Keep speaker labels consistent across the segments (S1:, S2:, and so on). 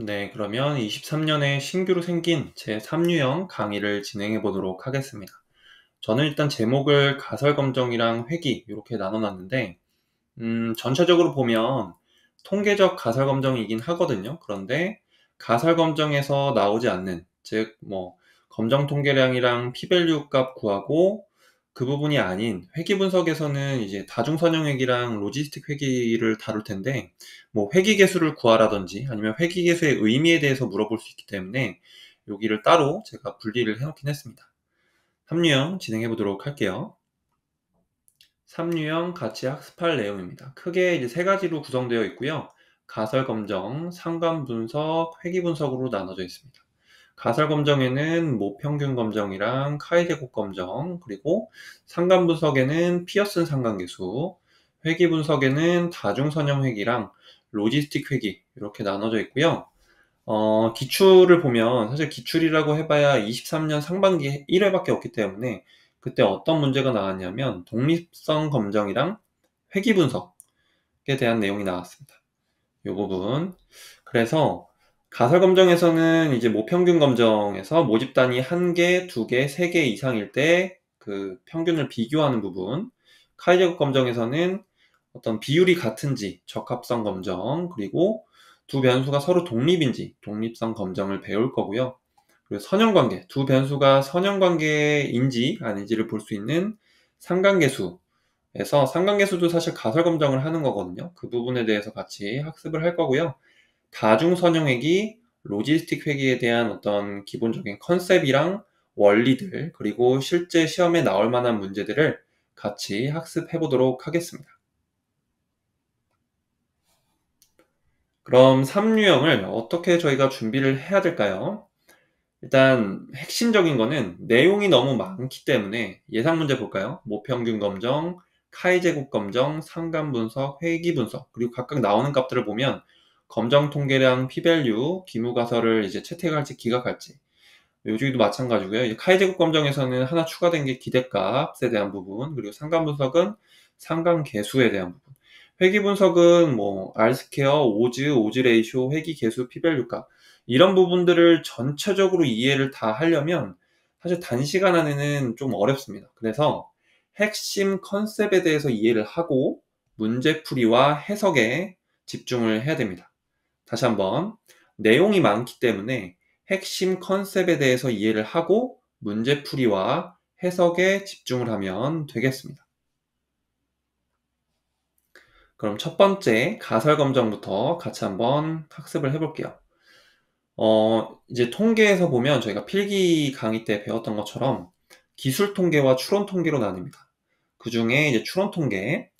S1: 네, 그러면 23년에 신규로 생긴 제3유형 강의를 진행해 보도록 하겠습니다. 저는 일단 제목을 가설검정이랑 회기 이렇게 나눠놨는데 음, 전체적으로 보면 통계적 가설검정이긴 하거든요. 그런데 가설검정에서 나오지 않는 즉 뭐 검정 통계량이랑 피밸류 값 구하고 그 부분이 아닌 회계 분석에서는 이제 다중선형 회계랑 로지스틱 회계를 다룰 텐데 뭐 회계 개수를 구하라든지 아니면 회계 개수의 의미에 대해서 물어볼 수 있기 때문에 여기를 따로 제가 분리를 해놓긴 했습니다. 3유형 진행해 보도록 할게요. 3유형 같이 학습할 내용입니다. 크게 이제 세 가지로 구성되어 있고요. 가설 검정, 상관 분석, 회계 분석으로 나눠져 있습니다. 가설 검정에는 모평균 검정이랑 카이제곱 검정, 그리고 상간 분석에는 피어슨 상관계수, 회귀 분석에는 다중선형 회귀랑 로지스틱 회귀 이렇게 나눠져 있고요. 어, 기출을 보면 사실 기출이라고 해봐야 23년 상반기 1회밖에 없기 때문에 그때 어떤 문제가 나왔냐면 독립성 검정이랑 회귀 분석에 대한 내용이 나왔습니다. 이 부분. 그래서 가설 검정에서는 이제 모평균 뭐 검정에서 모집 뭐 단위 한 개, 두 개, 세 개 이상일 때 그 평균을 비교하는 부분, 카이제곱 검정에서는 어떤 비율이 같은지 적합성 검정, 그리고 두 변수가 서로 독립인지 독립성 검정을 배울 거고요. 그리고 선형관계, 두 변수가 선형관계인지 아닌지를 볼 수 있는 상관계수에서 상관계수도 사실 가설 검정을 하는 거거든요. 그 부분에 대해서 같이 학습을 할 거고요. 다중 선형액이 로지스틱 회계에 대한 어떤 기본적인 컨셉이랑 원리들 그리고 실제 시험에 나올 만한 문제들을 같이 학습해 보도록 하겠습니다. 그럼 3유형을 어떻게 저희가 준비를 해야 될까요? 일단 핵심적인 거는 내용이 너무 많기 때문에 예상 문제 볼까요? 모평균 검정, 카이 제곱 검정, 상간 분석, 회기 분석 그리고 각각 나오는 값들을 보면 검정 통계량 피밸류 기무가설을 이제 채택할지 기각할지. 요즘에도 마찬가지고요. 이제 카이제곱 검정에서는 하나 추가된 게 기대값에 대한 부분, 그리고 상관 분석은 상관 개수에 대한 부분. 회귀 분석은 뭐알스케어 오즈, 오즈 레이쇼, 회귀 개수, 피밸류값 이런 부분들을 전체적으로 이해를 다 하려면 사실 단시간 안에는 좀 어렵습니다. 그래서 핵심 컨셉에 대해서 이해를 하고 문제풀이와 해석에 집중을 해야 됩니다. 다시 한번 내용이 많기 때문에 핵심 컨셉에 대해서 이해를 하고 문제풀이와 해석에 집중을 하면 되겠습니다. 그럼 첫 번째 가설 검정부터 같이 한번 학습을 해볼게요. 어, 이제 통계에서 보면 저희가 필기 강의 때 배웠던 것처럼 기술 통계와 추론 통계로 나뉩니다. 그 중에 이제 추론 통계,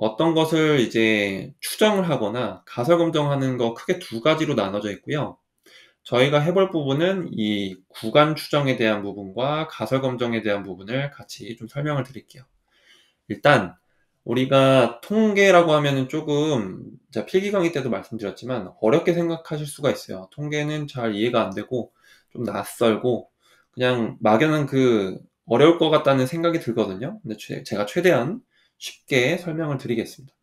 S1: 어떤 것을 이제 추정을 하거나 가설 검정하는거 크게 두 가지로 나눠져 있고요. 저희가 해볼 부분은 이 구간 추정에 대한 부분과 가설 검정에 대한 부분을 같이 좀 설명을 드릴게요. 일단 우리가 통계라고 하면은 조금 자 필기 강의 때도 말씀드렸지만 어렵게 생각하실 수가 있어요. 통계는 잘 이해가 안 되고 좀 낯설고 그냥 막연한 그 어려울 것 같다는 생각이 들거든요. 근데 제가 최대한 쉽게 설명을 드리겠습니다.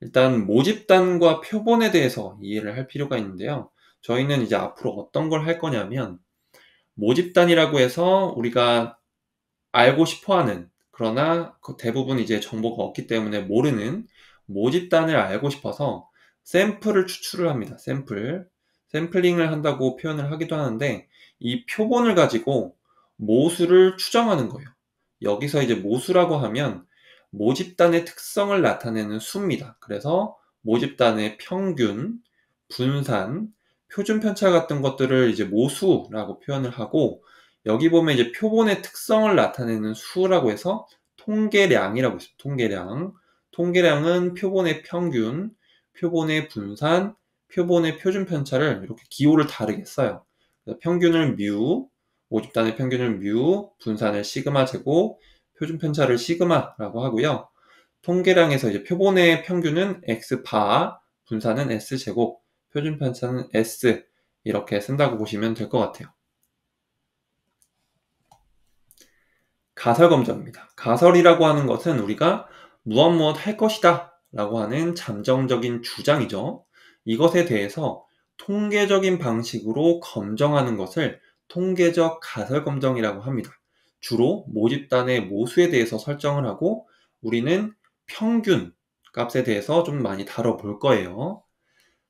S1: 일단 모집단과 표본에 대해서 이해를 할 필요가 있는데요. 저희는 이제 앞으로 어떤 걸 할 거냐면 모집단이라고 해서 우리가 알고 싶어하는 그러나 그 대부분 이제 정보가 없기 때문에 모르는 모집단을 알고 싶어서 샘플을 추출을 합니다. 샘플. 샘플링을 한다고 표현을 하기도 하는데 이 표본을 가지고 모수를 추정하는 거예요. 여기서 이제 모수라고 하면 모집단의 특성을 나타내는 수입니다. 그래서 모집단의 평균, 분산, 표준 편차 같은 것들을 이제 모수라고 표현을 하고 여기 보면 이제 표본의 특성을 나타내는 수라고 해서 통계량이라고 있어요 통계량. 통계량은 표본의 평균, 표본의 분산, 표본의 표준 편차를 이렇게 기호를 다르게 써요. 평균을 뮤, 모집단의 평균을 뮤, 분산을 시그마 제곱, 표준 편차를 시그마라고 하고요. 통계량에서 이제 표본의 평균은 x파, 분산은 s제곱, 표준 편차는 s 이렇게 쓴다고 보시면 될 것 같아요. 가설 검정입니다. 가설이라고 하는 것은 우리가 무엇 무엇 할 것이다 라고 하는 잠정적인 주장이죠. 이것에 대해서 통계적인 방식으로 검정하는 것을 통계적 가설 검정이라고 합니다. 주로 모집단의 모수에 대해서 설정을 하고 우리는 평균 값에 대해서 좀 많이 다뤄볼 거예요.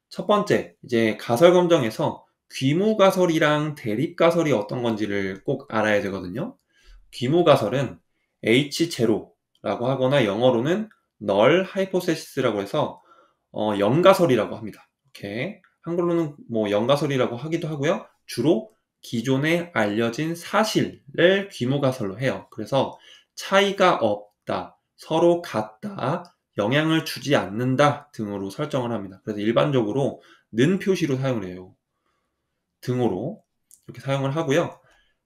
S1: 첫 번째, 이제 가설 검정에서 귀무 가설이랑 대립 가설이 어떤 건지를 꼭 알아야 되거든요. 귀무 가설은 H0라고 하거나 영어로는 null h y p o t h e s i s 라고 해서 어, 영가설이라고 합니다. 이렇게 한글로는 뭐 영가설이라고 하기도 하고요. 주로 기존에 알려진 사실을 귀모가설로 해요. 그래서 차이가 없다, 서로 같다, 영향을 주지 않는다 등으로 설정을 합니다. 그래서 일반적으로 는 표시로 사용을 해요. 등으로 이렇게 사용을 하고요.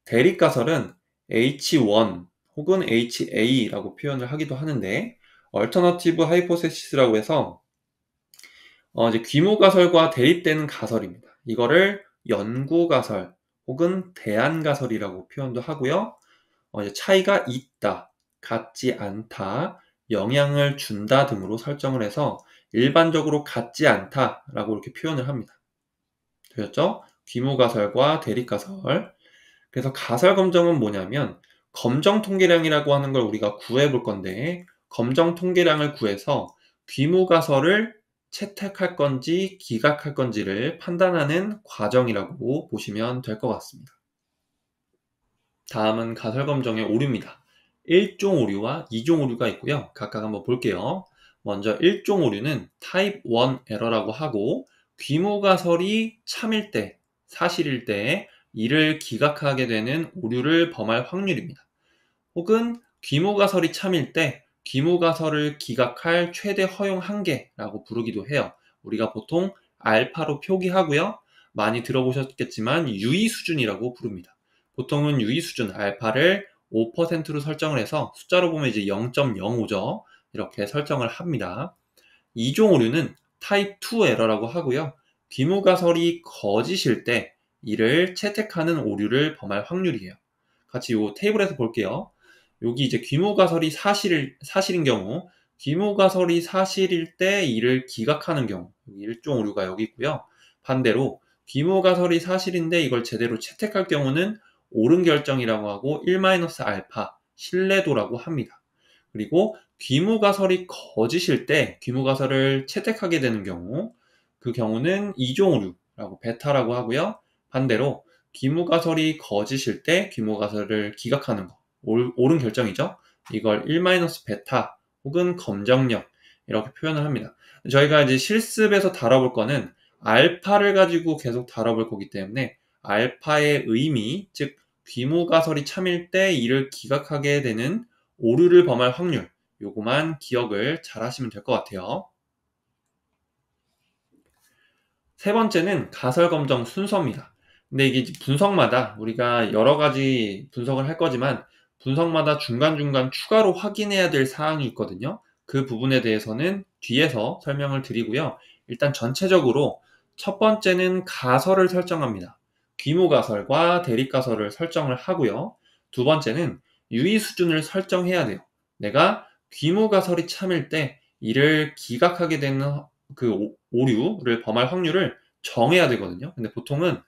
S1: 대립가설은 H1 혹은 HA라고 표현을 하기도 하는데 alternative h y p o t h e s i s 라고 해서 어, 이제 귀모 가설과 대립되는 가설입니다. 이거를 연구 가설 혹은 대안가설이라고 표현도 하고요. 어, 차이가 있다, 같지 않다, 영향을 준다 등으로 설정을 해서 일반적으로 같지 않다라고 이렇게 표현을 합니다. 되셨죠? 귀모가설과 대립가설. 그래서 가설 검정은 뭐냐면 검정 통계량이라고 하는 걸 우리가 구해 볼 건데 검정 통계량을 구해서 귀모가설을 채택할 건지 기각할 건지를 판단하는 과정이라고 보시면 될 것 같습니다. 다음은 가설검정의 오류입니다. 1종 오류와 2종 오류가 있고요. 각각 한번 볼게요. 먼저 1종 오류는 타입 1 에러라고 하고 귀모가설이 참일 때, 사실일 때 이를 기각하게 되는 오류를 범할 확률입니다. 혹은 귀모가설이 참일 때 귀모가설을 기각할 최대 허용 한계라고 부르기도 해요. 우리가 보통 알파로 표기하고요. 많이 들어보셨겠지만 유의 수준이라고 부릅니다. 보통은 유의 수준 알파를 5%로 설정을 해서 숫자로 보면 이제 0.05죠. 이렇게 설정을 합니다. 이종 오류는 타입 2 에러라고 하고요. 귀무가설이 거짓일 때 이를 채택하는 오류를 범할 확률이에요. 같이 이 테이블에서 볼게요. 여기 이제 귀모가설이 사실, 사실인 경우, 귀모가설이 사실일 때 이를 기각하는 경우, 일종 오류가 여기 있고요. 반대로 귀모가설이 사실인데 이걸 제대로 채택할 경우는 옳은 결정이라고 하고 1-알파, 신뢰도라고 합니다. 그리고 귀모가설이 거짓일 때 귀모가설을 채택하게 되는 경우, 그 경우는 이종 오류라고 베타라고 하고요. 반대로 귀모가설이 거짓일 때 귀모가설을 기각하는 것. 옳은 결정이죠. 이걸 1-베타 혹은 검정력 이렇게 표현을 합니다. 저희가 이제 실습에서 다뤄볼 거는 알파를 가지고 계속 다뤄볼 거기 때문에 알파의 의미, 즉 귀모가설이 참일 때 이를 기각하게 되는 오류를 범할 확률, 요거만 기억을 잘 하시면 될 것 같아요. 세 번째는 가설 검정 순서입니다. 근데 이게 분석마다 우리가 여러 가지 분석을 할 거지만 분석마다 중간중간 추가로 확인해야 될 사항이 있거든요. 그 부분에 대해서는 뒤에서 설명을 드리고요. 일단 전체적으로 첫 번째는 가설을 설정합니다. 귀모 가설과 대립 가설을 설정을 하고요. 두 번째는 유의 수준을 설정해야 돼요. 내가 귀모 가설이 참일 때 이를 기각하게 되는 그 오류를 범할 확률을 정해야 되거든요. 근데 보통은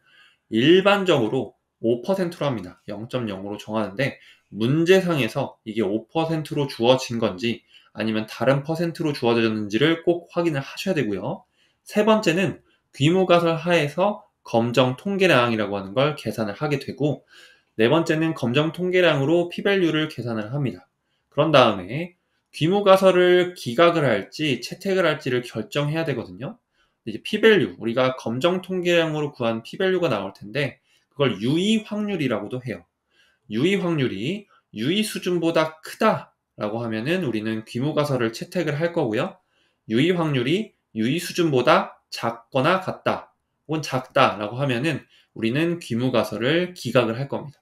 S1: 일반적으로 5%로 합니다. 0 0으로 정하는데 문제상에서 이게 5%로 주어진 건지 아니면 다른 퍼센트로 주어졌는지를 꼭 확인을 하셔야 되고요. 세 번째는 귀모가설 하에서 검정 통계량이라고 하는 걸 계산을 하게 되고 네 번째는 검정 통계량으로 피밸류를 계산을 합니다. 그런 다음에 귀모가설을 기각을 할지 채택을 할지를 결정해야 되거든요. 이제 피밸류 우리가 검정 통계량으로 구한 피밸류가 나올 텐데 그걸 유의 확률이라고도 해요. 유의 확률이 유의 수준보다 크다라고 하면은 우리는 귀모가설을 채택을 할 거고요. 유의 확률이 유의 수준보다 작거나 같다 혹은 작다라고 하면은 우리는 귀무가설을 기각을 할 겁니다.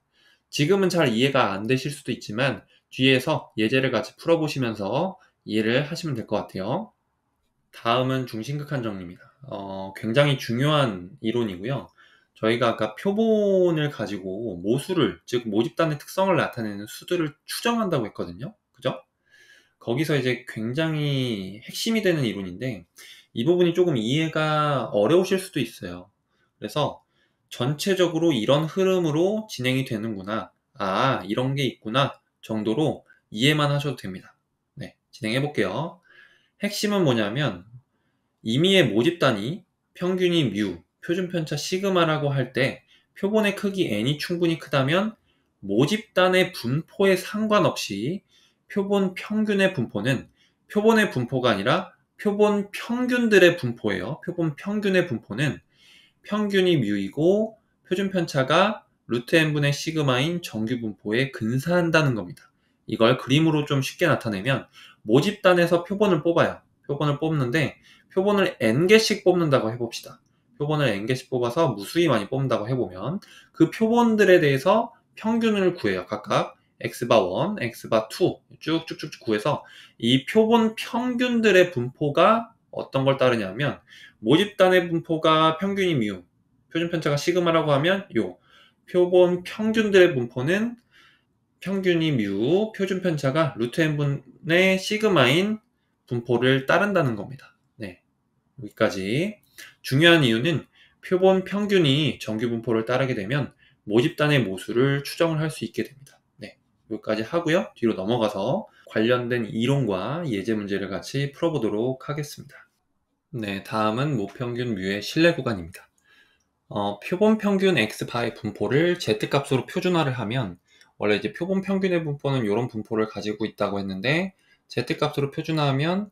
S1: 지금은 잘 이해가 안 되실 수도 있지만 뒤에서 예제를 같이 풀어보시면서 이해를 하시면 될 것 같아요. 다음은 중심극 한정입니다. 리 어, 굉장히 중요한 이론이고요. 저희가 아까 표본을 가지고 모수를 즉 모집단의 특성을 나타내는 수들을 추정한다고 했거든요. 그죠? 거기서 이제 굉장히 핵심이 되는 이론인데 이 부분이 조금 이해가 어려우실 수도 있어요. 그래서 전체적으로 이런 흐름으로 진행이 되는구나. 아, 이런 게 있구나. 정도로 이해만 하셔도 됩니다. 네, 진행해 볼게요. 핵심은 뭐냐면 임의의 모집단이 평균이 뮤, 표준 편차 시그마라고 할 때 표본의 크기 n이 충분히 크다면 모집단의 분포에 상관없이 표본 평균의 분포는 표본의 분포가 아니라 표본 평균들의 분포예요. 표본 평균의 분포는 평균이 뮤이고 표준 편차가 루트 n분의 시그마인 정규 분포에 근사한다는 겁니다. 이걸 그림으로 좀 쉽게 나타내면 모집단에서 표본을 뽑아요. 표본을 뽑는데 표본을 n개씩 뽑는다고 해봅시다. 표본을 N개씩 뽑아서 무수히 많이 뽑는다고 해보면 그 표본들에 대해서 평균을 구해요. 각각 X바 1, X바 2 쭉쭉쭉 쭉 구해서 이 표본 평균들의 분포가 어떤 걸 따르냐면 모집단의 분포가 평균이 뮤, 표준 편차가 시그마라고 하면 요 표본 평균들의 분포는 평균이 뮤, 표준 편차가 루트 n분의 시그마인 분포를 따른다는 겁니다. 네. 여기까지 중요한 이유는 표본 평균이 정규 분포를 따르게 되면 모집단의 모수를 추정을 할 수 있게 됩니다. 네, 여기까지 하고요. 뒤로 넘어가서 관련된 이론과 예제 문제를 같이 풀어보도록 하겠습니다. 네, 다음은 모평균 뮤의 실내 구간입니다. 어, 표본 평균 x바의 분포를 z값으로 표준화를 하면 원래 이제 표본 평균의 분포는 이런 분포를 가지고 있다고 했는데 z값으로 표준화하면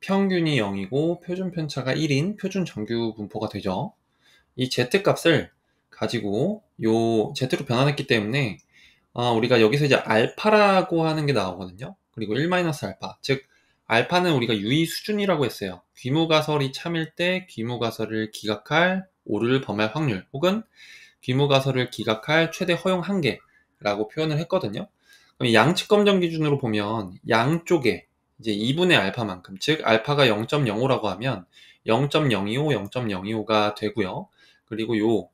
S1: 평균이 0이고 표준 편차가 1인 표준 정규 분포가 되죠. 이 z값을 가지고 요 z로 변환했기 때문에 어, 우리가 여기서 이제 알파라고 하는 게 나오거든요. 그리고 1-알파, 즉 알파는 우리가 유의 수준이라고 했어요. 귀무가설이 참일 때 귀무가설을 기각할 오류를 범할 확률 혹은 귀무가설을 기각할 최대 허용 한계라고 표현을 했거든요. 그럼 양측 검정 기준으로 보면 양쪽에 이제 2분의 알파만큼, 즉 알파가 0.05라고 하면 0.025, 0.025가 되고요. 그리고 요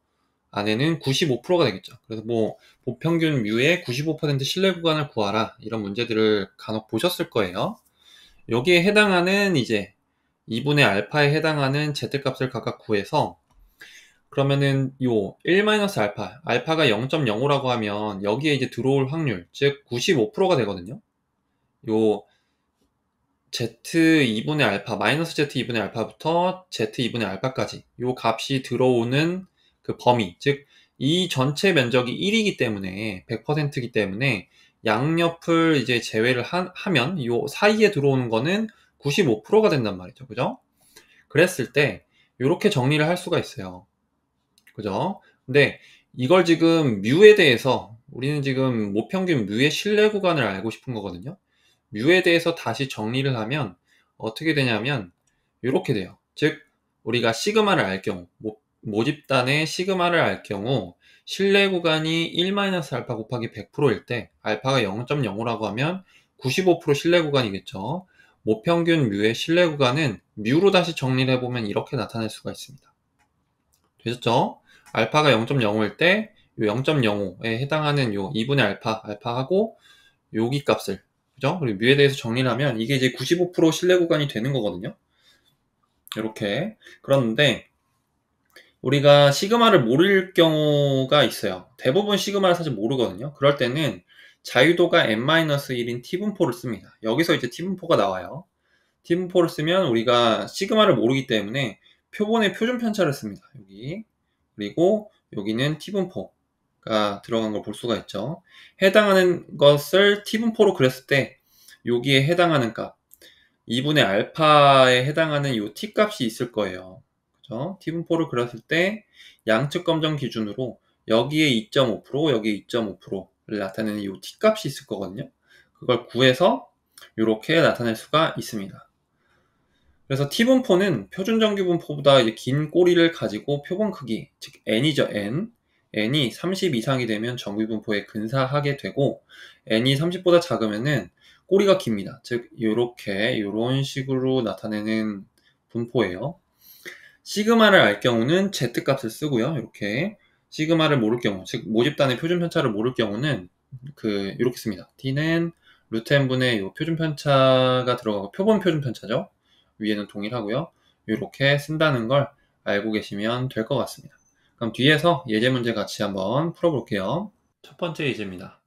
S1: 안에는 95%가 되겠죠. 그래서 뭐 보평균 뮤의 95% 신뢰 구간을 구하라 이런 문제들을 간혹 보셨을 거예요. 여기에 해당하는 이제 2분의 알파에 해당하는 z값을 각각 구해서 그러면은 요 1-알파, 알파, 알파가 0.05라고 하면 여기에 이제 들어올 확률, 즉 95%가 되거든요. 요 z2분의 알파, 마이너스 z2분의 알파부터 z2분의 알파까지 이 값이 들어오는 그 범위, 즉 이 전체 면적이 1이기 때문에 100%이기 때문에 양옆을 이제 제외를 하, 하면 이 사이에 들어오는 거는 95%가 된단 말이죠. 그죠? 그랬을 때 이렇게 정리를 할 수가 있어요. 그죠? 근데 이걸 지금 뮤에 대해서 우리는 지금 모평균 뮤의 신뢰 구간을 알고 싶은 거거든요. 유에 대해서 다시 정리를 하면 어떻게 되냐면 이렇게 돼요. 즉 우리가 시그마를 알 경우 모집단의 시그마를 알 경우 실내 구간이 1-알파 곱하기 100%일 때 알파가 0.05라고 하면 95% 실내 구간이겠죠. 모평균 뮤의 실내 구간은 뮤로 다시 정리를 해보면 이렇게 나타낼 수가 있습니다. 되셨죠? 알파가 0.05일 때 0.05에 해당하는 요 2분의 알파, 알파하고 요기 값을 그죠? 그리고 뮤에 대해서 정리를 하면 이게 이제 95% 신뢰 구간이 되는 거거든요. 이렇게. 그런데 우리가 시그마를 모를 경우가 있어요. 대부분 시그마를 사실 모르거든요. 그럴 때는 자유도가 n-1인 T분포를 씁니다. 여기서 이제 T분포가 나와요. T분포를 쓰면 우리가 시그마를 모르기 때문에 표본의 표준 편차를 씁니다. 여기. 그리고 여기는 T분포. 가 아, 들어간 걸 볼 수가 있죠. 해당하는 것을 t분포로 그렸을 때 여기에 해당하는 값 2분의 알파에 해당하는 이 t값이 있을 거예요. 그죠? t분포를 그렸을 때 양측 검정 기준으로 여기에 2.5% 여기에 2.5%를 나타내는 이 t값이 있을 거거든요. 그걸 구해서 이렇게 나타낼 수가 있습니다. 그래서 t분포는 표준정규분포보다 긴 꼬리를 가지고 표본 크기, 즉 n이죠 n n이 30 이상이 되면 정비 분포에 근사하게 되고 n이 30보다 작으면은 꼬리가 깁니다. 즉 요렇게 이런 식으로 나타내는 분포예요. 시그마를 알 경우는 z 값을 쓰고요. 이렇게 시그마를 모를 경우, 즉 모집단의 표준 편차를 모를 경우는 그 이렇게 씁니다. t는 루트 n 분의 요 표준 편차가 들어가고 표본 표준 편차죠. 위에는 동일하고요. 이렇게 쓴다는 걸 알고 계시면 될 것 같습니다. 그럼 뒤에서 예제 문제 같이 한번 풀어볼게요. 첫 번째 예제입니다.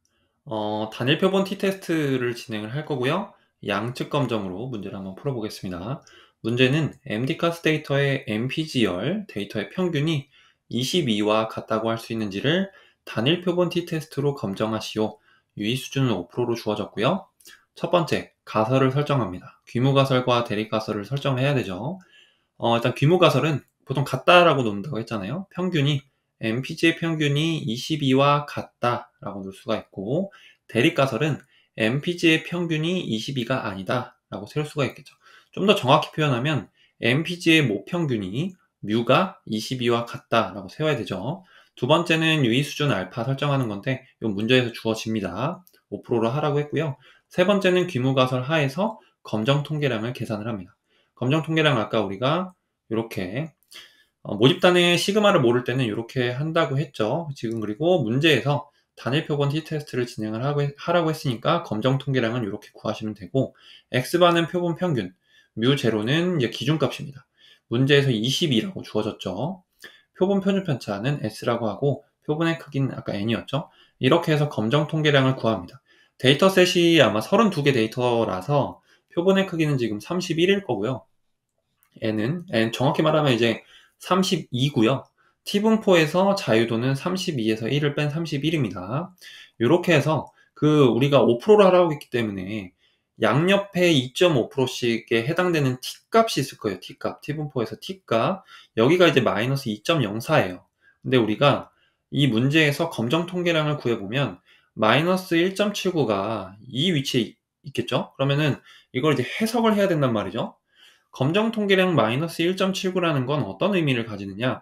S1: 어, 단일 표본 T테스트를 진행을 할 거고요. 양측 검정으로 문제를 한번 풀어보겠습니다. 문제는 MD카스 데이터의 MPG열 데이터의 평균이 22와 같다고 할 수 있는지를 단일 표본 T테스트로 검정하시오. 유의 수준은 5%로 주어졌고요. 첫 번째, 가설을 설정합니다. 규모 가설과 대립 가설을 설정해야 되죠. 어, 일단 규모 가설은 보통 같다라고 놓는다고 했잖아요. 평균이 MPG의 평균이 22와 같다라고 놓을 수가 있고 대립가설은 MPG의 평균이 22가 아니다라고 세울 수가 있겠죠. 좀 더 정확히 표현하면 MPG의 모평균이 뮤가 22와 같다라고 세워야 되죠. 두 번째는 유의 수준 알파 설정하는 건데 이 문제에서 주어집니다. 5%로 하라고 했고요. 세 번째는 귀무가설 하에서 검정 통계량을 계산을 합니다. 검정 통계량 아까 우리가 이렇게 어, 모집단의 시그마를 모를 때는 이렇게 한다고 했죠. 지금 그리고 문제에서 단일표본 t테스트를 진행을 하라고 했으니까 검정 통계량은 이렇게 구하시면 되고 x반은 표본 평균, 뮤 제로는 기준값입니다. 문제에서 22라고 주어졌죠. 표본 표준 편차는 s라고 하고 표본의 크기는 아까 n이었죠. 이렇게 해서 검정 통계량을 구합니다. 데이터셋이 아마 32개 데이터라서 표본의 크기는 지금 31일 거고요. n은 n 정확히 말하면 이제 32고요. 티분포에서 자유도는 32에서 1을 뺀 31입니다. 이렇게 해서 그 우리가 5%를 하라고 했기 때문에 양옆에 2.5%씩에 해당되는 T값이 있을 거예요. T값, 티분포에서 T값. 여기가 이제 마이너스 2.04예요. 근데 우리가 이 문제에서 검정 통계량을 구해보면 마이너스 1.79가 이 위치에 있겠죠? 그러면은 이걸 이제 해석을 해야 된단 말이죠. 검정 통계량 마이너스 1.79라는 건 어떤 의미를 가지느냐?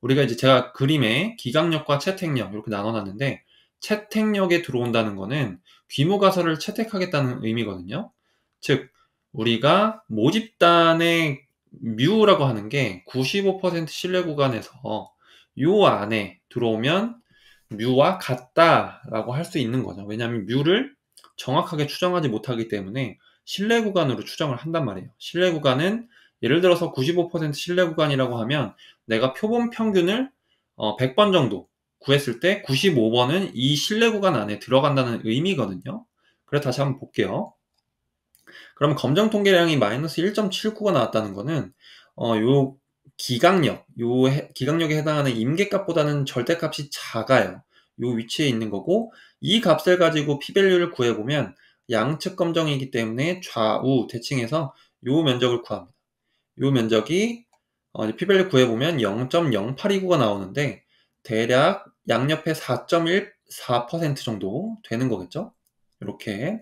S1: 우리가 이제 제가 그림에 기강력과 채택력 이렇게 나눠놨는데 채택력에 들어온다는 거는 귀모가설을 채택하겠다는 의미거든요. 즉 우리가 모집단의 뮤라고 하는 게 95% 신뢰 구간에서 요 안에 들어오면 뮤와 같다라고 할 수 있는 거죠. 왜냐하면 뮤를 정확하게 추정하지 못하기 때문에 실내 구간으로 추정을 한단 말이에요. 실내 구간은 예를 들어서 95% 실내 구간이라고 하면 내가 표본 평균을 100번 어, 정도 구했을 때 95번은 이 실내 구간 안에 들어간다는 의미거든요. 그래서 다시 한번 볼게요. 그럼 검정 통계량이 마이너스 1.79가 나왔다는 거는 어, 요기강력요 해, 기각력에 해당하는 임계값보다는 절대값이 작아요. 요 위치에 있는 거고 이 값을 가지고 피밸류를 구해보면 양측 검정이기 때문에 좌우 대칭해서 요 면적을 구합니다. 요 면적이 어, 피밸류 구해보면 0.089가 나오는데 대략 양옆에 4.14% 정도 되는 거겠죠? 이렇게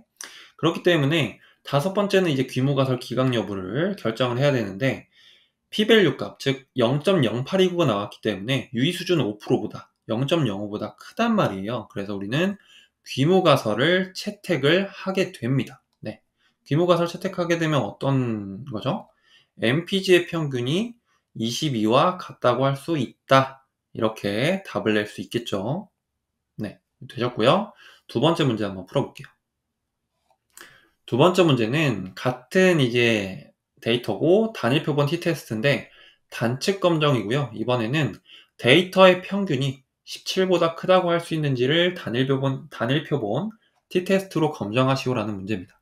S1: 그렇기 때문에 다섯 번째는 이제 귀모 가설 기각 여부를 결정을 해야 되는데 피밸류 값, 즉 0.0829가 나왔기 때문에 유의 수준 5%보다 0.05보다 크단 말이에요. 그래서 우리는 귀모가설을 채택을 하게 됩니다. 네. 귀모가설 채택하게 되면 어떤 거죠? MPG의 평균이 22와 같다고 할 수 있다. 이렇게 답을 낼 수 있겠죠. 네. 되셨고요. 두 번째 문제 한번 풀어볼게요. 두 번째 문제는 같은 이제 데이터고 단일 표본 t 테스트인데 단측 검정이고요. 이번에는 데이터의 평균이 17보다 크다고 할 수 있는지를 단일표본, 단일표본 T테스트로 검정하시오라는 문제입니다.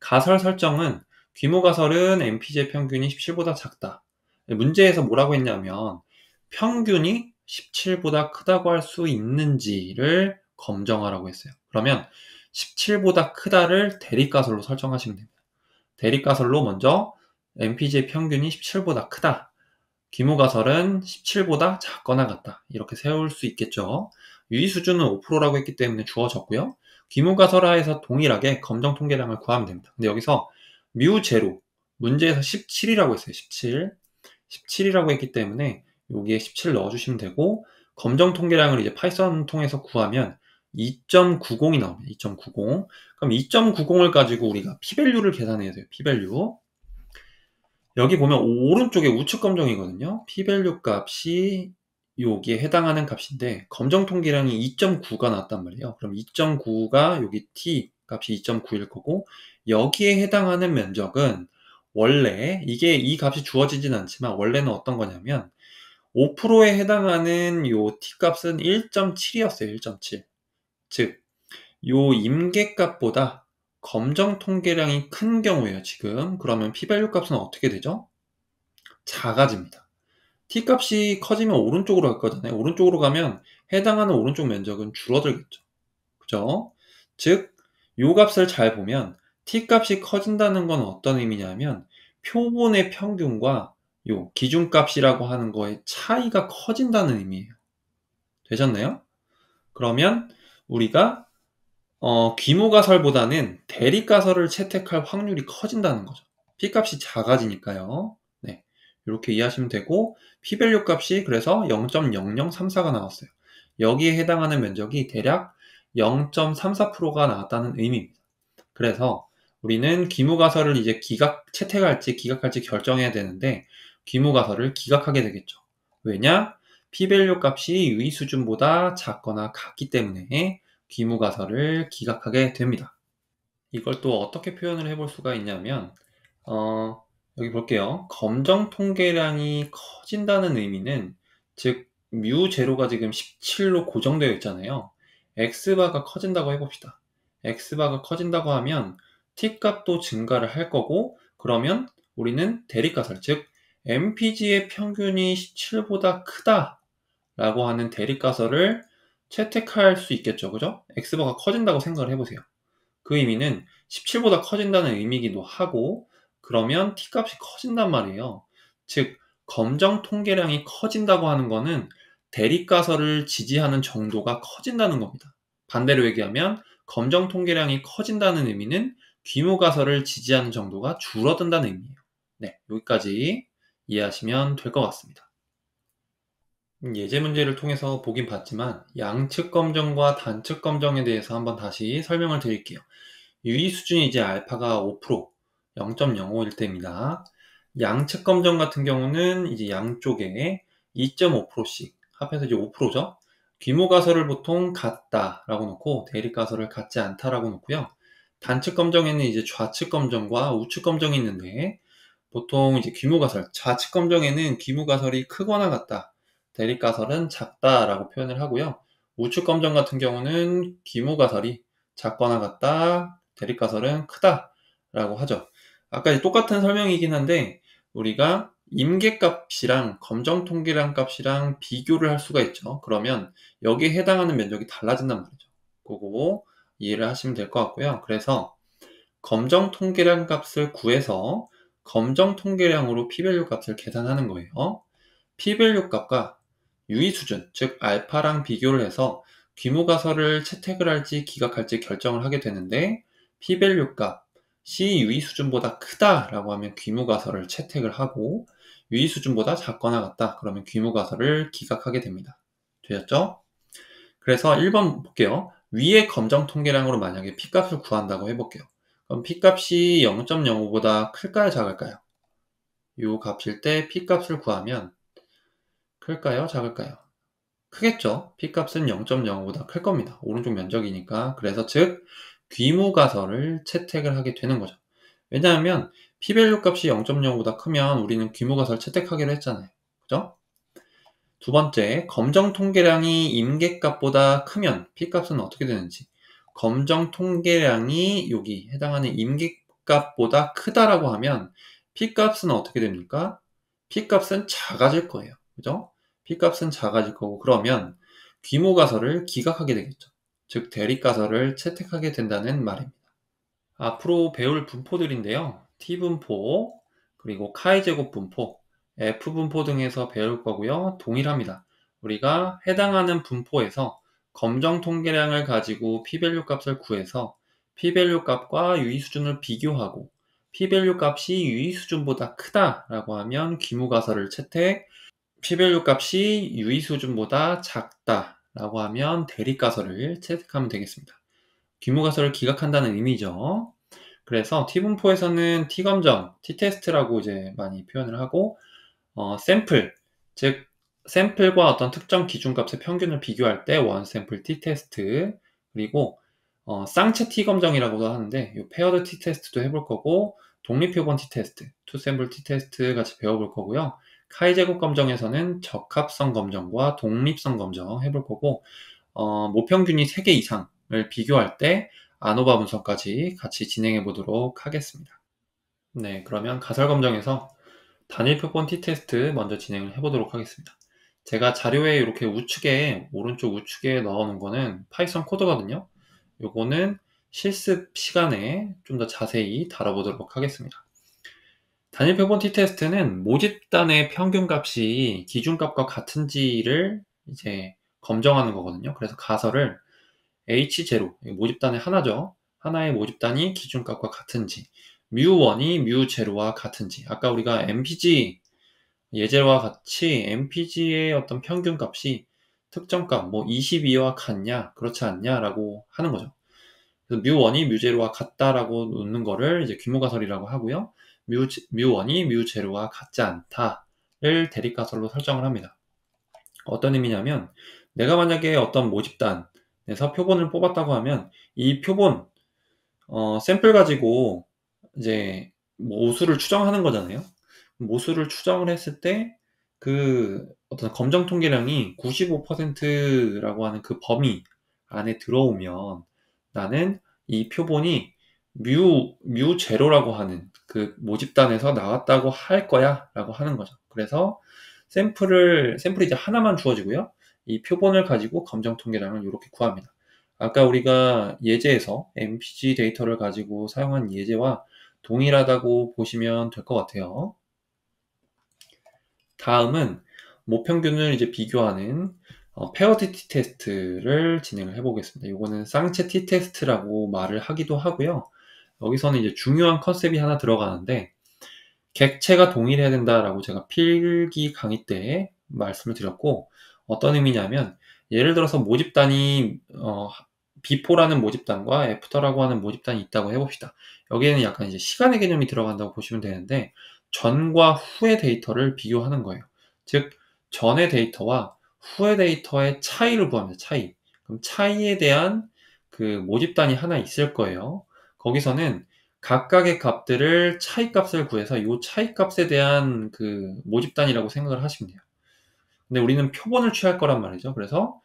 S1: 가설 설정은 규모 가설은 MPJ 평균이 17보다 작다. 문제에서 뭐라고 했냐면 평균이 17보다 크다고 할 수 있는지를 검정하라고 했어요. 그러면 17보다 크다를 대립가설로 설정하시면 됩니다. 대립가설로 먼저 MPJ 평균이 17보다 크다. 규모가설은 17보다 작거나 같다. 이렇게 세울 수 있겠죠. 유의 수준은 5%라고 했기 때문에 주어졌고요. 규모가설하에서 동일하게 검정 통계량을 구하면 됩니다. 근데 여기서 뮤 제로 문제에서 17이라고 했어요. 17. 17이라고 했기 때문에 여기에 17 넣어주시면 되고 검정 통계량을 이제 파이썬 통해서 구하면 2.90이 나옵니다. 2.90. 그럼 2.90을 가지고 우리가 피 밸류를 계산해야 돼요. 피 밸류 여기 보면 오른쪽에 우측 검정이거든요. P-밸류 값이 여기에 해당하는 값인데 검정 통계량이 2.9가 나왔단 말이에요. 그럼 2.9가 여기 T 값이 2.9일 거고 여기에 해당하는 면적은 원래 이게 이 값이 주어지진 않지만 원래는 어떤 거냐면 5%에 해당하는 요 T 값은 1.7이었어요. 1.7. 즉, 요 임계값보다 검정 통계량이 큰 경우에요, 지금. 그러면 p-value 값은 어떻게 되죠? 작아집니다. t값이 커지면 오른쪽으로 갈 거잖아요. 오른쪽으로 가면 해당하는 오른쪽 면적은 줄어들겠죠. 그죠? 즉, 요 값을 잘 보면 t값이 커진다는 건 어떤 의미냐면 표본의 평균과 요 기준값이라고 하는 거의 차이가 커진다는 의미예요. 되셨나요? 그러면 우리가 어, 귀모가설보다는 대리가설을 채택할 확률이 커진다는 거죠. P값이 작아지니까요. 네, 이렇게 이해하시면 되고 P밸류 값이 그래서 0.0034가 나왔어요. 여기에 해당하는 면적이 대략 0.34%가 나왔다는 의미입니다. 그래서 우리는 귀모가설을 이제 기각 채택할지 기각할지 결정해야 되는데 귀모가설을 기각하게 되겠죠. 왜냐? P밸류 값이 위 수준보다 작거나 같기 때문에 귀무가사를 기각하게 됩니다. 이걸 또 어떻게 표현을 해볼 수가 있냐면 어, 여기 볼게요. 검정 통계량이 커진다는 의미는 즉 뮤 제로가 지금 17로 고정되어 있잖아요. x바가 커진다고 해봅시다. x바가 커진다고 하면 t값도 증가를 할 거고 그러면 우리는 대립가설 즉 mpg의 평균이 17보다 크다 라고 하는 대립가설을 채택할 수 있겠죠. 그죠? x버가 커진다고 생각을 해보세요. 그 의미는 17보다 커진다는 의미이기도 하고 그러면 t값이 커진단 말이에요. 즉 검정 통계량이 커진다고 하는 것은 대립가설을 지지하는 정도가 커진다는 겁니다. 반대로 얘기하면 검정 통계량이 커진다는 의미는 귀무가설을 지지하는 정도가 줄어든다는 의미예요. 네, 여기까지 이해하시면 될 것 같습니다. 예제 문제를 통해서 보긴 봤지만 양측 검정과 단측 검정에 대해서 한번 다시 설명을 드릴게요. 유의 수준이 이제 알파가 5%, 0.05일 때입니다. 양측 검정 같은 경우는 이제 양쪽에 2.5%씩 합해서 이제 5%죠. 귀모 가설을 보통 같다라고 놓고 대립 가설을 같지 않다라고 놓고요. 단측 검정에는 이제 좌측 검정과 우측 검정이 있는데 보통 이제 귀모 가설, 좌측 검정에는 귀모 가설이 크거나 같다 대립가설은 작다라고 표현을 하고요. 우측 검정 같은 경우는 기모가설이 작거나 같다, 대립가설은 크다라고 하죠. 아까 똑같은 설명이긴 한데 우리가 임계값이랑 검정통계량 값이랑 비교를 할 수가 있죠. 그러면 여기에 해당하는 면적이 달라진단 말이죠. 그거 이해를 하시면 될 것 같고요. 그래서 검정통계량 값을 구해서 검정통계량으로 p 밸류 값을 계산하는 거예요. p 밸류 값과 유의 수준, 즉 알파랑 비교를 해서 귀무가설을 채택을 할지 기각할지 결정을 하게 되는데 P밸류값 C 유의 수준보다 크다라고 하면 귀무가설을 채택을 하고 유의 수준보다 작거나 같다 그러면 귀무가설을 기각하게 됩니다. 되셨죠? 그래서 1번 볼게요. 위에 검정 통계량으로 만약에 P값을 구한다고 해볼게요. 그럼 P값이 0.05보다 클까요 작을까요? 이 값일 때 P값을 구하면 클까요? 작을까요? 크겠죠? P값은 0.05보다 클 겁니다. 오른쪽 면적이니까. 그래서 즉 귀모가설을 채택을 하게 되는 거죠. 왜냐하면 P밸류 값이 0.05보다 크면 우리는 귀모가설 채택하기로 했잖아요. 그죠? 두 번째, 검정 통계량이 임계값보다 크면 P값은 어떻게 되는지 검정 통계량이 여기 해당하는 임계값보다 크다라고 하면 P값은 어떻게 됩니까? P값은 작아질 거예요. 그죠? P값은 작아질 거고 그러면 귀모가설을 기각하게 되겠죠. 즉대리가설을 채택하게 된다는 말입니다. 앞으로 배울 분포들인데요. T분포, 그리고 카이제곱 분포, F분포 등에서 배울 거고요. 동일합니다. 우리가 해당하는 분포에서 검정 통계량을 가지고 P밸류 값을 구해서 P밸류 값과 유의 수준을 비교하고 P밸류 값이 유의 수준보다 크다라고 하면 귀무가설을 채택, P밸류 값이 유의 수준보다 작다라고 하면 대립가설을 채택하면 되겠습니다. 규모가설을 기각한다는 의미죠. 그래서 T분포에서는 T검정, T테스트라고 이제 많이 표현을 하고 어, 샘플, 즉 샘플과 어떤 특정 기준값의 평균을 비교할 때 원샘플 T테스트 그리고 어, 쌍체 T검정이라고도 하는데 이 페어드 T테스트도 해볼 거고 독립표본 T테스트, 투샘플 T테스트 같이 배워볼 거고요. 카이제국 검정에서는 적합성 검정과 독립성 검정 해볼 거고 어, 모평균이 3개 이상을 비교할 때 아노바 분석까지 같이 진행해 보도록 하겠습니다. 네, 그러면 가설 검정에서 단일표 본티 테스트 먼저 진행을 해보도록 하겠습니다. 제가 자료에 이렇게 우측에 오른쪽 우측에 넣어놓은 거는 파이썬 코드거든요. 요거는 실습 시간에 좀 더 자세히 다뤄보도록 하겠습니다. 단일표본 t테스트는 모집단의 평균값이 기준값과 같은지를 이제 검정하는 거거든요. 그래서 가설을 H0, 모집단의 하나죠. 하나의 모집단이 기준값과 같은지, 뮤1이 뮤0와 같은지, 아까 우리가 MPG 예제와 같이 MPG의 어떤 평균값이 특정값, 뭐 22와 같냐, 그렇지 않냐라고 하는 거죠. 그래서 뮤1이 뮤0와 같다라고 놓는 거를 이제 규모가설이라고 하고요. 뮤, 원이 뮤제로와 같지 않다를 대립가설로 설정을 합니다. 어떤 의미냐면 내가 만약에 어떤 모집단에서 표본을 뽑았다고 하면 이 표본 어, 샘플 가지고 이제 모수를 뭐 추정하는 거잖아요. 모수를 추정을 했을 때 그 어떤 검정 통계량이 95%라고 하는 그 범위 안에 들어오면 나는 이 표본이 뮤, 뮤 제로라고 하는 그 모집단에서 나왔다고 할 거야 라고 하는 거죠. 그래서 샘플을, 샘플이 이제 하나만 주어지고요. 이 표본을 가지고 감정 통계량을 이렇게 구합니다. 아까 우리가 예제에서 MPG 데이터를 가지고 사용한 예제와 동일하다고 보시면 될 것 같아요. 다음은 모평균을 이제 비교하는 어, 페어티티 테스트를 진행을 해보겠습니다. 이거는 쌍체 티 테스트라고 말을 하기도 하고요. 여기서는 이제 중요한 컨셉이 하나 들어가는데 객체가 동일해야 된다라고 제가 필기 강의 때 말씀을 드렸고 어떤 의미냐면 예를 들어서 모집단이 어, 비포라는 모집단과 애프터라고 하는 모집단이 있다고 해봅시다. 여기에는 약간 이제 시간의 개념이 들어간다고 보시면 되는데 전과 후의 데이터를 비교하는 거예요. 즉 전의 데이터와 후의 데이터의 차이를 구합니다. 차이. 그럼 차이에 대한 그 모집단이 하나 있을 거예요. 거기서는 각각의 값들을 차이값을 구해서 이 차이값에 대한 그 모집단이라고 생각을 하시면 돼요. 근데 우리는 표본을 취할 거란 말이죠. 그래서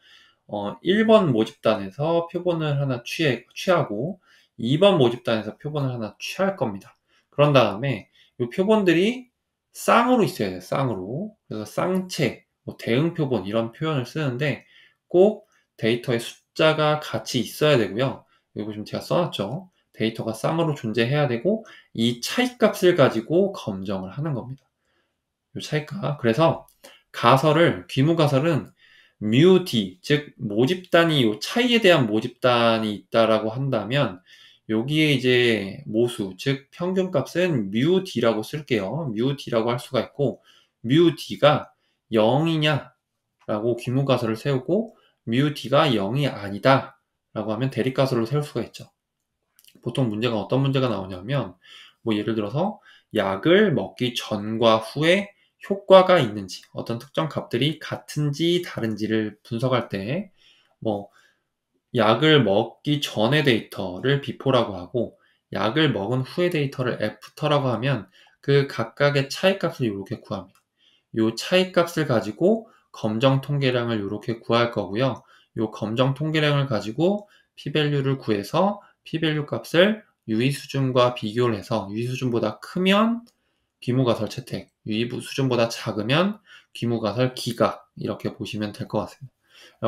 S1: 어, 1번 모집단에서 표본을 하나 취해, 취하고 2번 모집단에서 표본을 하나 취할 겁니다. 그런 다음에 이 표본들이 쌍으로 있어야 돼요. 쌍으로. 그래서 쌍체, 뭐 대응 표본 이런 표현을 쓰는데 꼭 데이터의 숫자가 같이 있어야 되고요. 여기 보시면 제가 써놨죠. 데이터가 쌍으로 존재해야 되고 이 차이값을 가지고 검정을 하는 겁니다. 이 차이값. 그래서 가설을 귀무 가설은 뮤 d 즉 모집단이 이 차이에 대한 모집단이 있다라고 한다면 여기에 이제 모수 즉 평균값은 뮤 d라고 쓸게요. 뮤 d라고 할 수가 있고 뮤 d가 0이냐라고 귀무 가설을 세우고 뮤 d가 0이 아니다라고 하면 대립 가설을 세울 수가 있죠. 보통 문제가 어떤 문제가 나오냐면 뭐 예를 들어서 약을 먹기 전과 후에 효과가 있는지 어떤 특정 값들이 같은지 다른지를 분석할 때 뭐 약을 먹기 전의 데이터를 비포라고 하고 약을 먹은 후의 데이터를 애프터라고 하면 그 각각의 차이값을 이렇게 구합니다. 요 차이값을 가지고 검정 통계량을 이렇게 구할 거고요. 요 검정 통계량을 가지고 p 밸류를 구해서 p v a l u e 값을 유의 수준과 비교를 해서 유의 수준보다 크면 귀모가설 채택, 유의 수준보다 작으면 귀모가설 기각 이렇게 보시면 될 것 같습니다.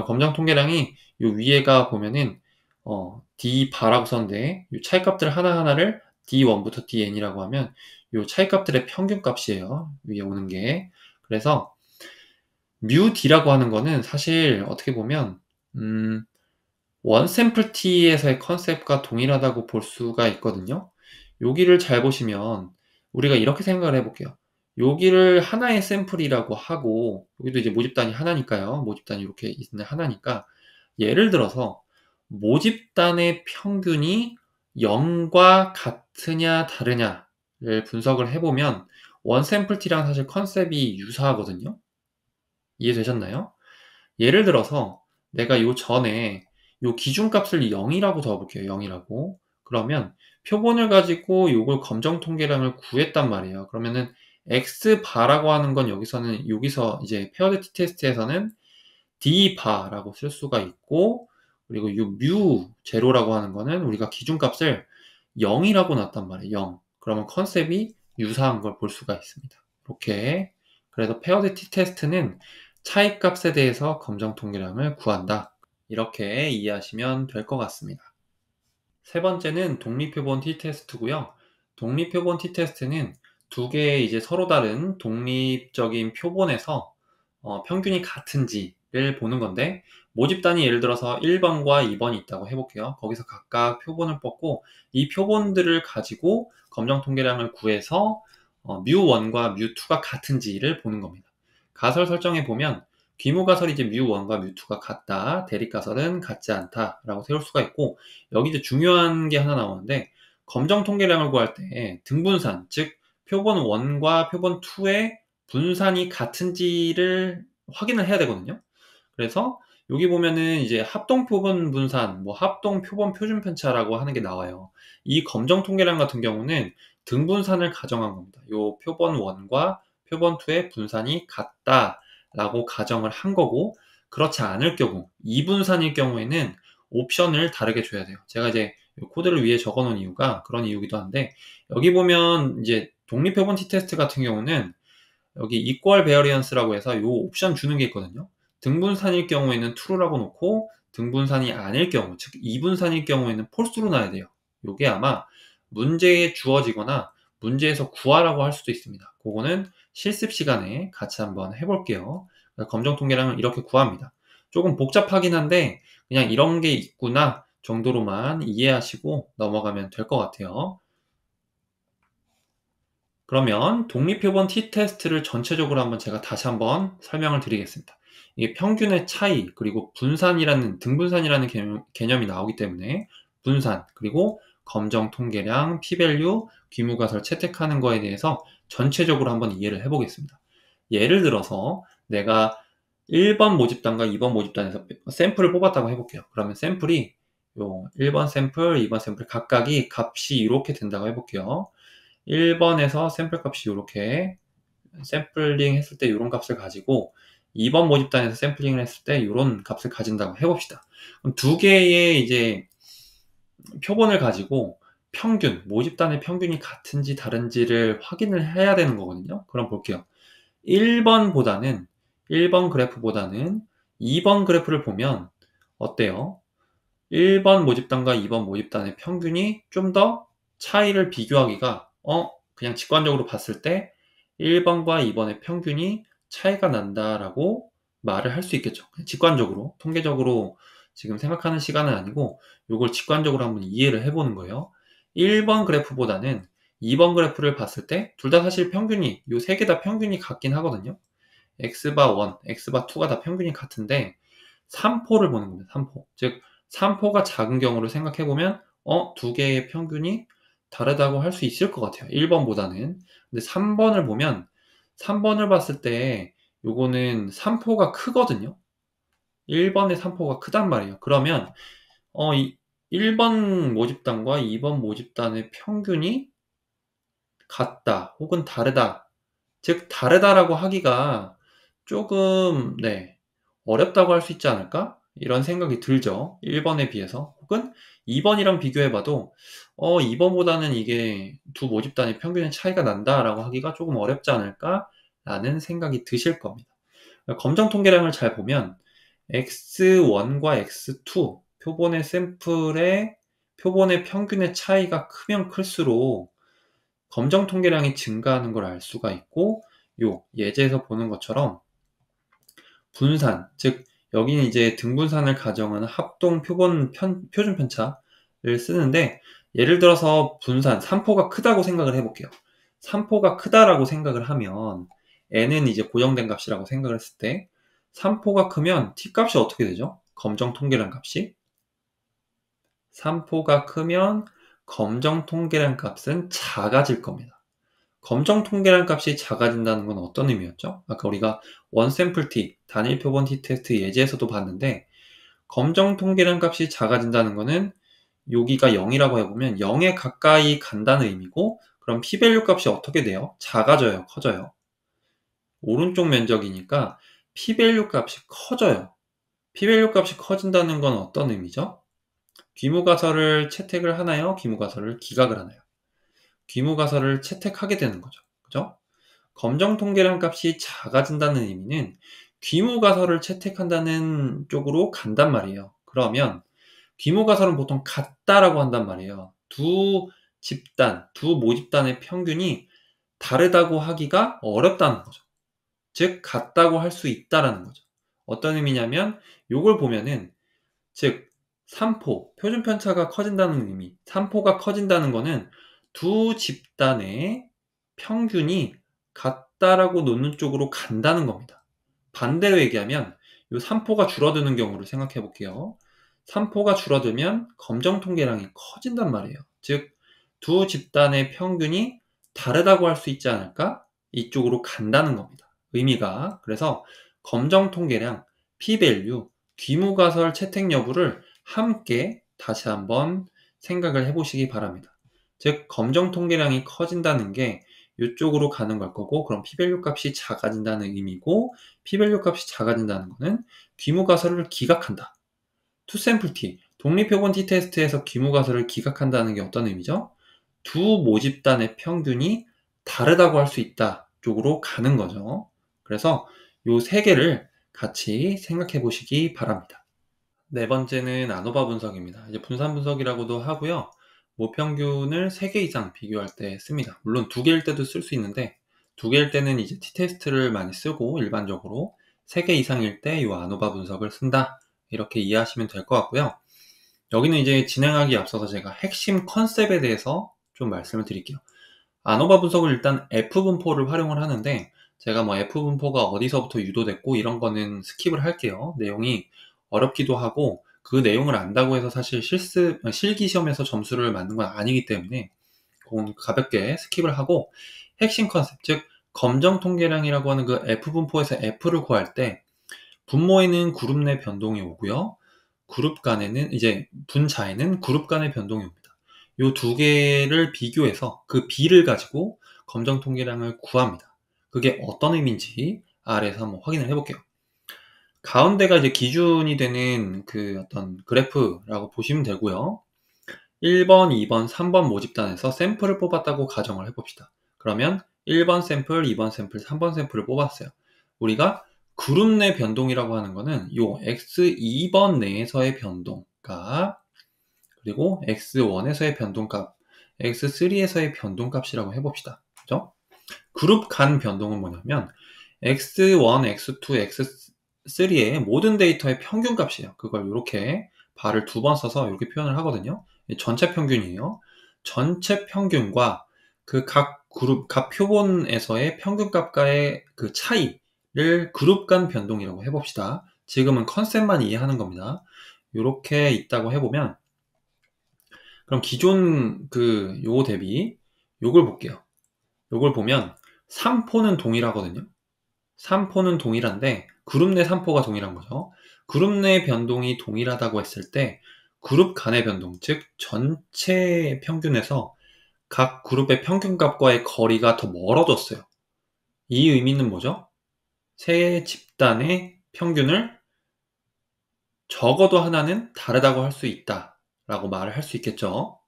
S1: 검정 통계량이 이 위에가 보면은 어, D 바라고 썼는데 이 차이값들 하나하나를 D1부터 Dn이라고 하면 이 차이값들의 평균값이에요. 위에 오는 게. 그래서 뮤 D라고 하는 거는 사실 어떻게 보면 음, 원 샘플 t에서의 컨셉과 동일하다고 볼 수가 있거든요. 여기를 잘 보시면 우리가 이렇게 생각을 해볼게요. 여기를 하나의 샘플이라고 하고 여기도 이제 모집단이 하나니까요. 모집단이 이렇게 있는 하나니까 예를 들어서 모집단의 평균이 0과 같으냐 다르냐를 분석을 해보면 원 샘플 t랑 사실 컨셉이 유사하거든요. 이해되셨나요? 예를 들어서 내가 요 전에 요 기준값을 0이라고 적어볼게요 0이라고. 그러면 표본을 가지고 요걸 검정 통계량을 구했단 말이에요. 그러면은 x 바라고 하는 건 여기서는 여기서 이제 페어데티 테스트에서는 d 바라고 쓸 수가 있고 그리고 요뮤 제로라고 하는 거는 우리가 기준값을 0이라고 놨단 말이에요. 0. 그러면 컨셉이 유사한 걸 볼 수가 있습니다. 이렇게 그래서 페어데티 테스트는 차이값에 대해서 검정 통계량을 구한다. 이렇게 이해하시면 될 것 같습니다. 세 번째는 독립표본 T테스트고요. 독립표본 T테스트는 두 개의 이제 서로 다른 독립적인 표본에서 어, 평균이 같은지를 보는 건데 모집단이 예를 들어서 1번과 2번이 있다고 해볼게요. 거기서 각각 표본을 뽑고 이 표본들을 가지고 검정 통계량을 구해서 어, 뮤1과 뮤2가 같은지를 보는 겁니다. 가설 설정에 보면 귀모가설이 이제 뮤1과 뮤2가 같다. 대립가설은 같지 않다라고 세울 수가 있고 여기 이제 중요한 게 하나 나오는데 검정 통계량을 구할 때 등분산 즉 표본 1과 표본 2의 분산이 같은지를 확인을 해야 되거든요. 그래서 여기 보면은 이제 합동 표본 분산, 뭐 합동 표본 표준 편차라고 하는 게 나와요. 이 검정 통계량 같은 경우는 등분산을 가정한 겁니다. 요 표본 1과 표본 2의 분산이 같다. 라고 가정을 한 거고 그렇지 않을 경우 이분산일 경우에는 옵션을 다르게 줘야 돼요. 제가 이제 코드를 위에 적어 놓은 이유가 그런 이유기도 한데 여기 보면 이제 독립해본 티테스트 같은 경우는 여기 equal variance라고 해서 이 옵션 주는 게 있거든요. 등분산일 경우에는 true라고 놓고 등분산이 아닐 경우 즉 이분산일 경우에는 false로 놔야 돼요. 이게 아마 문제에 주어지거나 문제에서 구하라고 할 수도 있습니다. 그거는 실습 시간에 같이 한번 해볼게요. 검정 통계량을 이렇게 구합니다. 조금 복잡하긴 한데 그냥 이런 게 있구나 정도로만 이해하시고 넘어가면 될 것 같아요. 그러면 독립표본 t-테스트를 전체적으로 한번 제가 다시 한번 설명을 드리겠습니다. 이게 평균의 차이 그리고 분산이라는 등분산이라는 개념, 개념이 나오기 때문에 분산 그리고 검정 통계량, p 밸류, 귀무가설 채택하는 거에 대해서 전체적으로 한번 이해를 해보겠습니다. 예를 들어서 내가 1번 모집단과 2번 모집단에서 샘플을 뽑았다고 해볼게요. 그러면 샘플이 요 1번 샘플, 2번 샘플 각각이 값이 이렇게 된다고 해볼게요. 1번에서 샘플 값이 이렇게 샘플링 했을 때 이런 값을 가지고 2번 모집단에서 샘플링을 했을 때 이런 값을 가진다고 해봅시다. 그럼 두 개의 이제 표본을 가지고 평균, 모집단의 평균이 같은지 다른지를 확인을 해야 되는 거거든요. 그럼 볼게요. 1번보다는, 1번 그래프보다는 2번 그래프를 보면 어때요? 1번 모집단과 2번 모집단의 평균이 좀 더 차이를 비교하기가, 어, 그냥 직관적으로 봤을 때 1번과 2번의 평균이 차이가 난다라고 말을 할 수 있겠죠. 직관적으로, 통계적으로 지금 생각하는 시간은 아니고, 이걸 직관적으로 한번 이해를 해보는 거예요. 1번 그래프보다는 2번 그래프를 봤을 때 둘 다 사실 평균이 요 세 개 다 평균이 같긴 하거든요. x바 1, x바 2가 다 평균이 같은데 3포를 보는 겁니다. 3포. 즉 3포가 작은 경우를 생각해 보면 어, 두 개의 평균이 다르다고 할 수 있을 것 같아요. 1번보다는. 근데 3번을 보면 3번을 봤을 때 요거는 3포가 크거든요. 1번의 3포가 크단 말이에요. 그러면 어, 이 1번 모집단과 2번 모집단의 평균이 같다 혹은 다르다. 즉, 다르다라고 하기가 조금, 네, 어렵다고 할 수 있지 않을까? 이런 생각이 들죠. 1번에 비해서. 혹은 2번이랑 비교해봐도, 어, 2번보다는 이게 두 모집단의 평균의 차이가 난다라고 하기가 조금 어렵지 않을까? 라는 생각이 드실 겁니다. 검정 통계량을 잘 보면, X1과 X2, 표본의 샘플의 표본의 평균의 차이가 크면 클수록 검정 통계량이 증가하는 걸 알 수가 있고 요 예제에서 보는 것처럼 분산 즉 여기는 이제 등분산을 가정한 합동 표본 편, 표준 편차를 쓰는데 예를 들어서 분산 3포가 크다고 생각을 해볼게요. 3포가 크다라고 생각을 하면 n은 이제 고정된 값이라고 생각을 했을 때 3포가 크면 t 값이 어떻게 되죠? 검정 통계량 값이 삼포가 크면 검정 통계량 값은 작아질 겁니다. 검정 통계량 값이 작아진다는 건 어떤 의미였죠? 아까 우리가 원샘플 t, 단일 표본 t 테스트 예제에서도 봤는데 검정 통계량 값이 작아진다는 거는 여기가 0이라고 해보면 0에 가까이 간다는 의미고 그럼 p밸류 값이 어떻게 돼요? 작아져요? 커져요? 오른쪽 면적이니까 p밸류 값이 커져요. p밸류 값이 커진다는 건 어떤 의미죠? 귀무가설을 채택을 하나요? 귀무가설을 기각을 하나요? 귀무가설을 채택하게 되는 거죠. 그죠? 검정 통계량 값이 작아진다는 의미는 귀무가설을 채택한다는 쪽으로 간단 말이에요. 그러면 귀무가설은 보통 같다라고 한단 말이에요. 두 집단, 두 모집단의 평균이 다르다고 하기가 어렵다는 거죠. 즉, 같다고 할 수 있다라는 거죠. 어떤 의미냐면, 요걸 보면은, 즉, 3포, 표준 편차가 커진다는 의미. 3포가 커진다는 거는 두 집단의 평균이 같다라고 놓는 쪽으로 간다는 겁니다. 반대로 얘기하면 이 3포가 줄어드는 경우를 생각해 볼게요. 3포가 줄어들면 검정 통계량이 커진단 말이에요. 즉, 두 집단의 평균이 다르다고 할 수 있지 않을까? 이쪽으로 간다는 겁니다. 의미가. 그래서 검정 통계량, p 밸류, 귀무가설 채택 여부를 함께 다시 한번 생각을 해보시기 바랍니다. 즉 검정 통계량이 커진다는 게 이쪽으로 가는 걸 거고 그럼 피밸류 값이 작아진다는 의미고 피밸류 값이 작아진다는 거는 귀무가설을 기각한다. 투샘플 티 독립표본 T테스트에서 귀무가설을 기각한다는 게 어떤 의미죠? 두 모집단의 평균이 다르다고 할 수 있다 쪽으로 가는 거죠. 그래서 이 세 개를 같이 생각해 보시기 바랍니다. 네 번째는 아노바 분석입니다. 이제 분산 분석이라고도 하고요. 모평균을 3개 이상 비교할 때 씁니다. 물론 2개일 때도 쓸 수 있는데 2개일 때는 이제 T테스트를 많이 쓰고 일반적으로 3개 이상일 때 이 아노바 분석을 쓴다. 이렇게 이해하시면 될 것 같고요. 여기는 이제 진행하기 앞서서 제가 핵심 컨셉에 대해서 좀 말씀을 드릴게요. 아노바 분석을 일단 F분포를 활용을 하는데 제가 뭐 F분포가 어디서부터 유도됐고 이런 거는 스킵을 할게요. 내용이 어렵기도 하고 그 내용을 안다고 해서 사실 실습 아, 실기 시험에서 점수를 맞는 건 아니기 때문에 그건 가볍게 스킵을 하고 핵심 컨셉 즉 검정 통계량이라고 하는 그 F 분포에서 F를 구할 때 분모에는 그룹 내 변동이 오고요. 그룹 간에는 이제 분자에는 그룹 간의 변동이 옵니다. 요 두 개를 비교해서 그 B를 가지고 검정 통계량을 구합니다. 그게 어떤 의미인지 아래에서 한번 확인을 해볼게요. 가운데가 이제 기준이 되는 그 어떤 그래프라고 보시면 되고요. 1번, 2번, 3번 모집단에서 샘플을 뽑았다고 가정을 해봅시다. 그러면 1번 샘플, 2번 샘플, 3번 샘플을 뽑았어요. 우리가 그룹 내 변동이라고 하는 거는 요 x2번 내에서의 변동값, 그리고 x1에서의 변동값, x3에서의 변동값이라고 해봅시다. 그죠? 그룹 간 변동은 뭐냐면 x1, x2, x 3 3의 모든 데이터의 평균값이에요. 그걸 이렇게 발을 두 번 써서 이렇게 표현을 하거든요. 전체 평균이에요. 전체 평균과 그 각 그룹, 각 표본에서의 평균값과의 그 차이를 그룹 간 변동이라고 해봅시다. 지금은 컨셉만 이해하는 겁니다. 이렇게 있다고 해보면 그럼 기존 그 요거 대비 요걸 볼게요. 요걸 보면 3포는 동일하거든요. 3포는 동일한데 그룹 내 산포가 동일한 거죠. 그룹 내 변동이 동일하다고 했을 때 그룹 간의 변동, 즉 전체 평균에서 각 그룹의 평균값과의 거리가 더 멀어졌어요. 이 의미는 뭐죠? 세 집단의 평균을 적어도 하나는 다르다고 할 수 있다 라고 말을 할 수 있겠죠.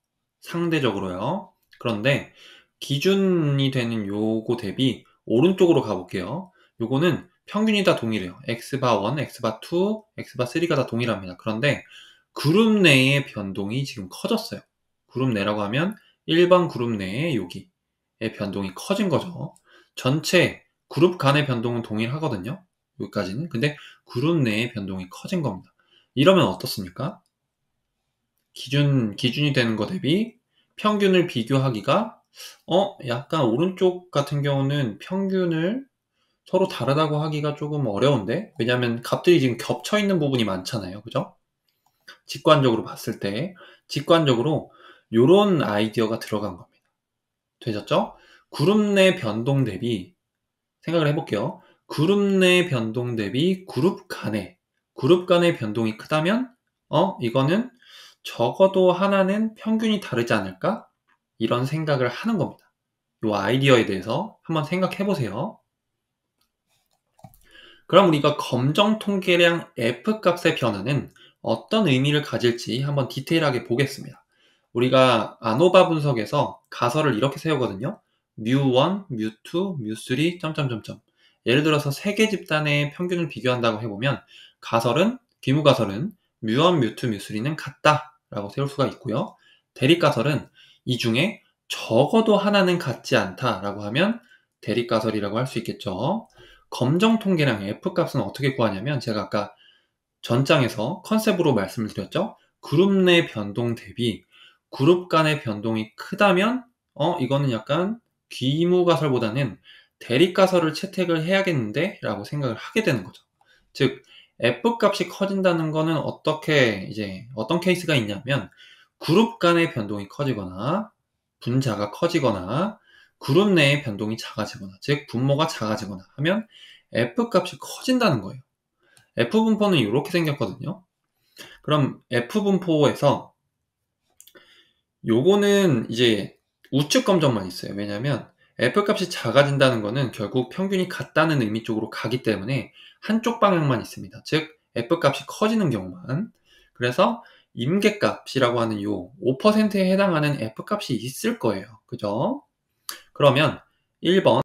S1: 상대적으로요. 그런데 기준이 되는 요거 대비 오른쪽으로 가볼게요. 요거는 평균이 다 동일해요. x바 1, x바 2, x바 3가 다 동일합니다. 그런데 그룹 내의 변동이 지금 커졌어요. 그룹 내라고 하면 일반 그룹 내에 여기의 변동이 커진 거죠. 전체 그룹 간의 변동은 동일하거든요. 여기까지는. 근데 그룹 내의 변동이 커진 겁니다. 이러면 어떻습니까? 기준, 기준이 되는 거 대비 평균을 비교하기가, 어, 약간 오른쪽 같은 경우는 평균을 서로 다르다고 하기가 조금 어려운데 왜냐하면 값들이 지금 겹쳐 있는 부분이 많잖아요 그죠 직관적으로 봤을 때 직관적으로 이런 아이디어가 들어간 겁니다 되셨죠 그룹 내 변동 대비 생각을 해볼게요 그룹 내 변동 대비 그룹 간의 그룹 간의 변동이 크다면 어 이거는 적어도 하나는 평균이 다르지 않을까 이런 생각을 하는 겁니다 이 아이디어에 대해서 한번 생각해 보세요 그럼 우리가 검정 통계량 F 값의 변화는 어떤 의미를 가질지 한번 디테일하게 보겠습니다. 우리가 아노바 분석에서 가설을 이렇게 세우거든요. 뮤1, 뮤2, 뮤3, 점점점점. 예를 들어서 세 개 집단의 평균을 비교한다고 해보면 가설은 비무 가설은 뮤1, 뮤2, 뮤3는 같다라고 세울 수가 있고요. 대립 가설은 이 중에 적어도 하나는 같지 않다라고 하면 대립 가설이라고 할 수 있겠죠. 검정 통계량 F값은 어떻게 구하냐면 제가 아까 전장에서 컨셉으로 말씀을 드렸죠. 그룹 내 변동 대비 그룹 간의 변동이 크다면 어 이거는 약간 귀무가설보다는 대리가설을 채택을 해야겠는데 라고 생각을 하게 되는 거죠. 즉 F값이 커진다는 거는 어떻게 이제 어떤 케이스가 있냐면 그룹 간의 변동이 커지거나 분자가 커지거나 그룹 내의 변동이 작아지거나 즉 분모가 작아지거나 하면 f 값이 커진다는 거예요. f 분포는 이렇게 생겼거든요. 그럼 f 분포에서 요거는 이제 우측 검정만 있어요. 왜냐하면 f 값이 작아진다는 거는 결국 평균이 같다는 의미 쪽으로 가기 때문에 한쪽 방향만 있습니다. 즉 f 값이 커지는 경우만. 그래서 임계값이라고 하는 요 5%에 해당하는 f 값이 있을 거예요. 그죠? 그러면 일번